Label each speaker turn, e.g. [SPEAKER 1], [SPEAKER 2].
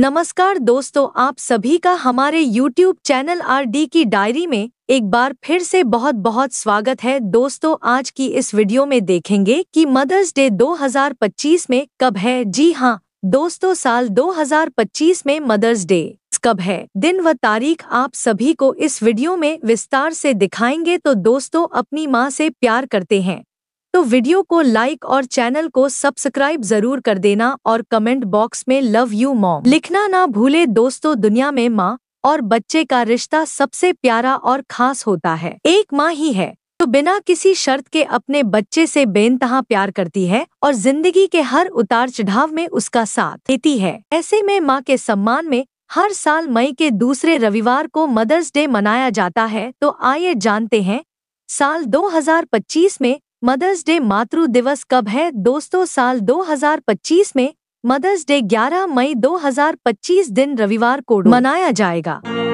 [SPEAKER 1] नमस्कार दोस्तों आप सभी का हमारे YouTube चैनल आर डी की डायरी में एक बार फिर से बहुत बहुत स्वागत है दोस्तों आज की इस वीडियो में देखेंगे कि मदर्स डे 2025 में कब है जी हाँ दोस्तों साल 2025 में मदर्स डे कब है दिन व तारीख आप सभी को इस वीडियो में विस्तार से दिखाएंगे तो दोस्तों अपनी माँ से प्यार करते हैं तो वीडियो को लाइक और चैनल को सब्सक्राइब जरूर कर देना और कमेंट बॉक्स में लव यू मॉम लिखना ना भूले दोस्तों दुनिया में माँ और बच्चे का रिश्ता सबसे प्यारा और खास होता है एक माँ ही है तो बिना किसी शर्त के अपने बच्चे से बेनतहा प्यार करती है और जिंदगी के हर उतार चढ़ाव में उसका साथ देती है ऐसे में माँ के सम्मान में हर साल मई के दूसरे रविवार को मदर्स डे मनाया जाता है तो आइए जानते हैं साल 2025 में मदर्स डे मातृ दिवस कब है दोस्तों साल 2025 में मदर्स डे 11 मई 2025 दिन रविवार को मनाया जाएगा